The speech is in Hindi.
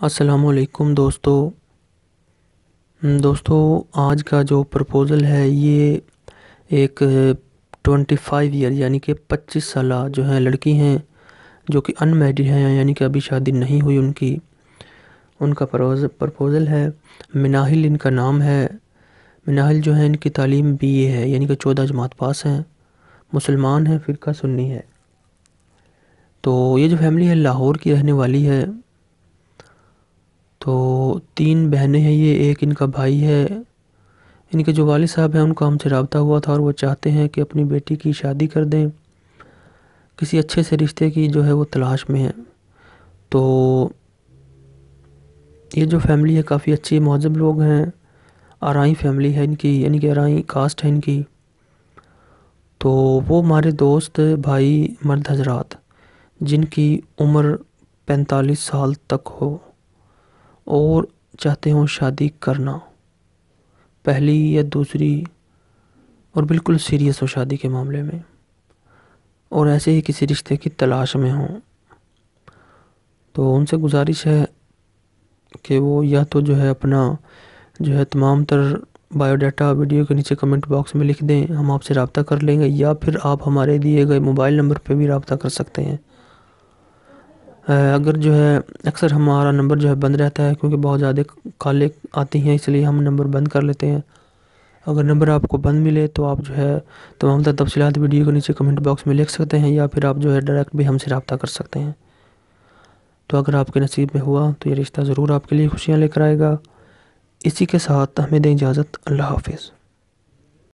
वालेकुम दोस्तों हम्म, दोस्तों आज का जो प्रपोज़ल है ये एक ट्वेंटी फाइव ईयर यानी कि पच्चीस साल जो हैं लड़की हैं जो कि अनमेरिड हैं यानी कि अभी शादी नहीं हुई उनकी उनका प्रपोज़ल है मिनाहिल इनका नाम है मिनाहिल जो है इनकी तालीम बी ए है यानी कि चौदह जमात पास हैं मुसलमान हैं फ़िरका सुन्नी है तो ये जो फैमिली है लाहौर की रहने वाली है तो तीन बहनें हैं ये एक इनका भाई है इनके जो वाले साहब हैं उनका हमसे रबता हुआ था और वो चाहते हैं कि अपनी बेटी की शादी कर दें किसी अच्छे से रिश्ते की जो है वो तलाश में है तो ये जो फैमिली है काफ़ी अच्छी महजब लोग हैं आरई फैमिली है इनकी यानी कि आरई कास्ट है इनकी तो वो हमारे दोस्त भाई मर्द हजरात जिनकी उम्र पैंतालीस साल तक हो और चाहते हों शादी करना पहली या दूसरी और बिल्कुल सीरियस हो शादी के मामले में और ऐसे ही किसी रिश्ते की तलाश में हों तो उनसे गुजारिश है कि वो या तो जो है अपना जो है तमाम तर बायोडाटा वीडियो के नीचे कमेंट बॉक्स में लिख दें हम आपसे रबता कर लेंगे या फिर आप हमारे दिए गए मोबाइल नंबर पर भी रबता कर सकते हैं अगर जो है अक्सर हमारा नंबर जो है बंद रहता है क्योंकि बहुत ज़्यादा काले आती हैं इसलिए हम नंबर बंद कर लेते हैं अगर नंबर आपको बंद मिले तो आप जो है तमाम तो तफसीत वीडियो के नीचे कमेंट बॉक्स में लिख सकते हैं या फिर आप जो है डायरेक्ट भी हमसे रबता कर सकते हैं तो अगर आपके नसीब में हुआ तो ये रिश्ता ज़रूर आपके लिए खुशियाँ लेकर आएगा इसी के साथ हमें दें इजाज़त अल्लाह हाफिज़